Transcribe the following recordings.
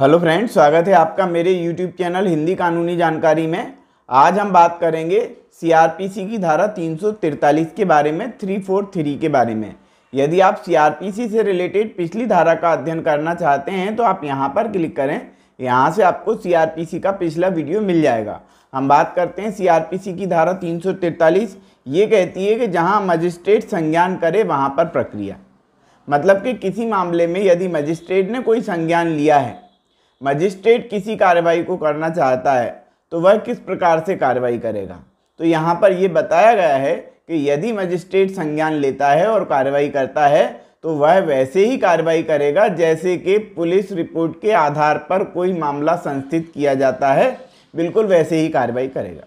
hello friends स्वागत है आपका मेरे यूट्यूब चैनल हिंदी कानूनी जानकारी में आज हम बात करेंगे सीआरपीसी की धारा 343 के बारे में 343 के बारे में यदि आप सीआरपीसी से रिलेटेड पिछली धारा का अध्ययन करना चाहते हैं तो आप यहां पर क्लिक करें यहां से आपको सीआरपीसी का पिछला वीडियो मिल जाएगा हम बात करते हैं सी की धारा तीन ये कहती है कि जहाँ मजिस्ट्रेट संज्ञान करे वहाँ पर प्रक्रिया मतलब कि किसी मामले में यदि मजिस्ट्रेट ने कोई संज्ञान लिया है मजिस्ट्रेट किसी कार्रवाई को करना चाहता है तो वह किस प्रकार से कार्रवाई करेगा तो यहाँ पर ये बताया गया है कि यदि मजिस्ट्रेट संज्ञान लेता है और कार्रवाई करता है तो वह वैसे ही कार्रवाई करेगा जैसे कि पुलिस रिपोर्ट के आधार पर कोई मामला संस्थित किया जाता है बिल्कुल वैसे ही कार्रवाई करेगा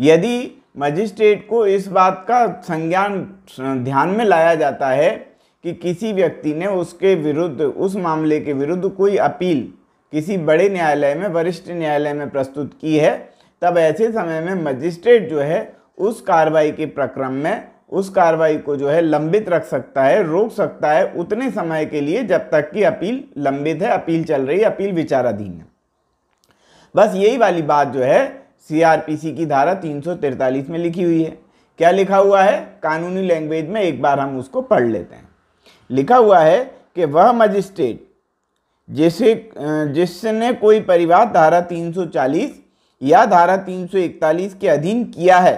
यदि मजिस्ट्रेट को इस बात का संज्ञान ध्यान में लाया जाता है कि किसी व्यक्ति ने उसके विरुद्ध उस मामले के विरुद्ध कोई अपील किसी बड़े न्यायालय में वरिष्ठ न्यायालय में प्रस्तुत की है तब ऐसे समय में मजिस्ट्रेट जो है उस कार्रवाई के प्रक्रम में उस कार्रवाई को जो है लंबित रख सकता है रोक सकता है उतने समय के लिए जब तक कि अपील लंबित है अपील चल रही है अपील विचाराधीन है बस यही वाली बात जो है सीआरपीसी की धारा तीन में लिखी हुई है क्या लिखा हुआ है कानूनी लैंग्वेज में एक बार हम उसको पढ़ लेते हैं लिखा हुआ है कि वह मजिस्ट्रेट जिसे जिसने कोई परिवार धारा 340 या धारा 341 के अधीन किया है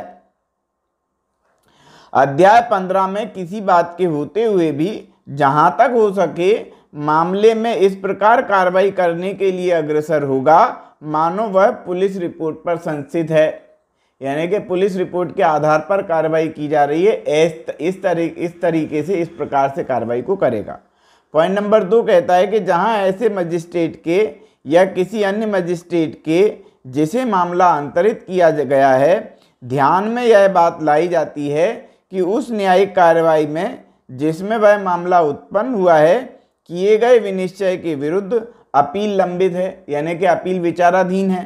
अध्याय 15 में किसी बात के होते हुए भी जहां तक हो सके मामले में इस प्रकार कार्रवाई करने के लिए अग्रसर होगा मानो वह पुलिस रिपोर्ट पर संस्थित है यानी कि पुलिस रिपोर्ट के आधार पर कार्रवाई की जा रही है इस तरी इस तरीके से इस प्रकार से कार्रवाई को करेगा पॉइंट नंबर दो कहता है कि जहां ऐसे मजिस्ट्रेट के या किसी अन्य मजिस्ट्रेट के जिसे मामला अंतरित किया गया है ध्यान में यह बात लाई जाती है कि उस न्यायिक कार्रवाई में जिसमें वह मामला उत्पन्न हुआ है किए गए विनिश्चय के विरुद्ध अपील लंबित है यानी कि अपील विचाराधीन है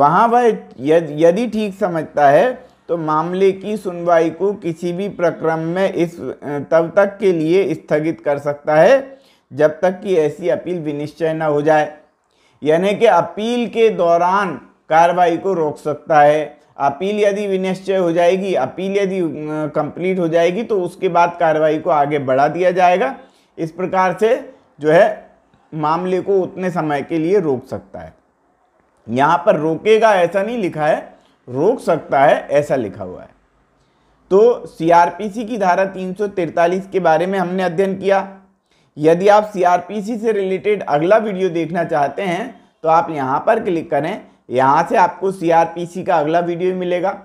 वहाँ वह यदि ठीक समझता है तो मामले की सुनवाई को किसी भी प्रक्रम में इस तब तक के लिए स्थगित कर सकता है जब तक कि ऐसी अपील विनिश्चय न हो जाए यानी कि अपील के दौरान कार्रवाई को रोक सकता है अपील यदि विनिश्चय हो जाएगी अपील यदि कंप्लीट हो जाएगी तो उसके बाद कार्रवाई को आगे बढ़ा दिया जाएगा इस प्रकार से जो है मामले को उतने समय के लिए रोक सकता है यहाँ पर रोकेगा ऐसा नहीं लिखा है रोक सकता है ऐसा लिखा हुआ है तो सीआरपीसी की धारा 343 के बारे में हमने अध्ययन किया यदि आप सीआरपीसी से रिलेटेड अगला वीडियो देखना चाहते हैं तो आप यहाँ पर क्लिक करें यहाँ से आपको सीआरपीसी का अगला वीडियो मिलेगा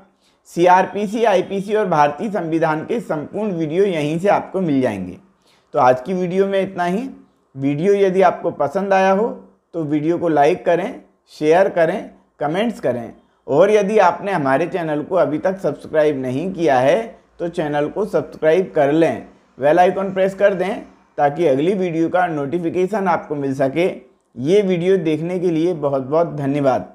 सीआरपीसी, आईपीसी और भारतीय संविधान के संपूर्ण वीडियो यहीं से आपको मिल जाएंगे तो आज की वीडियो में इतना ही वीडियो यदि आपको पसंद आया हो तो वीडियो को लाइक करें शेयर करें कमेंट्स करें और यदि आपने हमारे चैनल को अभी तक सब्सक्राइब नहीं किया है तो चैनल को सब्सक्राइब कर लें वेल आइकॉन प्रेस कर दें ताकि अगली वीडियो का नोटिफिकेशन आपको मिल सके ये वीडियो देखने के लिए बहुत बहुत धन्यवाद